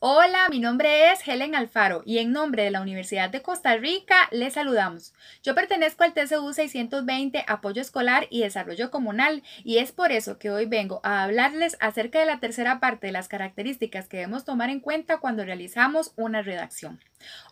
Hola, mi nombre es Helen Alfaro y en nombre de la Universidad de Costa Rica les saludamos. Yo pertenezco al TCU 620 Apoyo Escolar y Desarrollo Comunal y es por eso que hoy vengo a hablarles acerca de la tercera parte de las características que debemos tomar en cuenta cuando realizamos una redacción.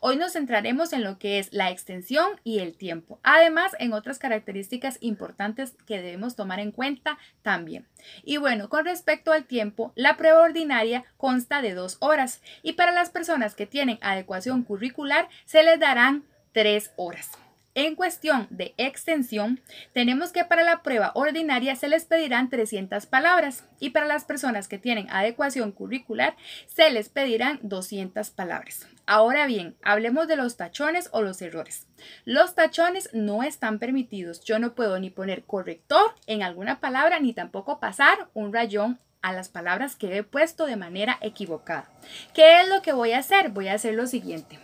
Hoy nos centraremos en lo que es la extensión y el tiempo, además en otras características importantes que debemos tomar en cuenta también. Y bueno, con respecto al tiempo, la prueba ordinaria consta de dos horas y para las personas que tienen adecuación curricular se les darán tres horas. En cuestión de extensión, tenemos que para la prueba ordinaria se les pedirán 300 palabras y para las personas que tienen adecuación curricular se les pedirán 200 palabras. Ahora bien, hablemos de los tachones o los errores. Los tachones no están permitidos. Yo no puedo ni poner corrector en alguna palabra ni tampoco pasar un rayón a las palabras que he puesto de manera equivocada. ¿Qué es lo que voy a hacer? Voy a hacer lo siguiente.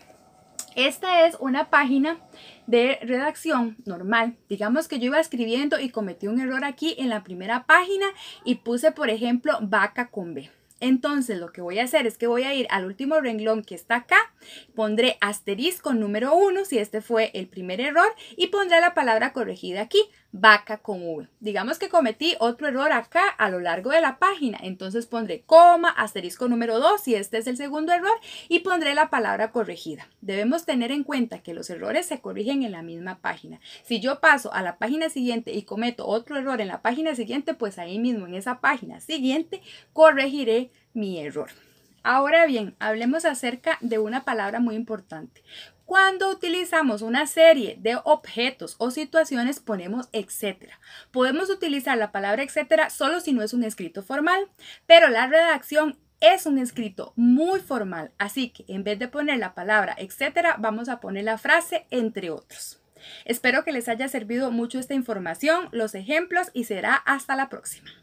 Esta es una página de redacción normal. Digamos que yo iba escribiendo y cometí un error aquí en la primera página y puse, por ejemplo, vaca con B. Entonces lo que voy a hacer es que voy a ir al último renglón que está acá, pondré asterisco número 1 si este fue el primer error y pondré la palabra corregida aquí vaca con V. Digamos que cometí otro error acá a lo largo de la página, entonces pondré coma, asterisco número 2, si este es el segundo error, y pondré la palabra corregida. Debemos tener en cuenta que los errores se corrigen en la misma página. Si yo paso a la página siguiente y cometo otro error en la página siguiente, pues ahí mismo en esa página siguiente corregiré mi error. Ahora bien, hablemos acerca de una palabra muy importante. Cuando utilizamos una serie de objetos o situaciones ponemos etcétera. Podemos utilizar la palabra etcétera solo si no es un escrito formal, pero la redacción es un escrito muy formal, así que en vez de poner la palabra etcétera, vamos a poner la frase entre otros. Espero que les haya servido mucho esta información, los ejemplos y será hasta la próxima.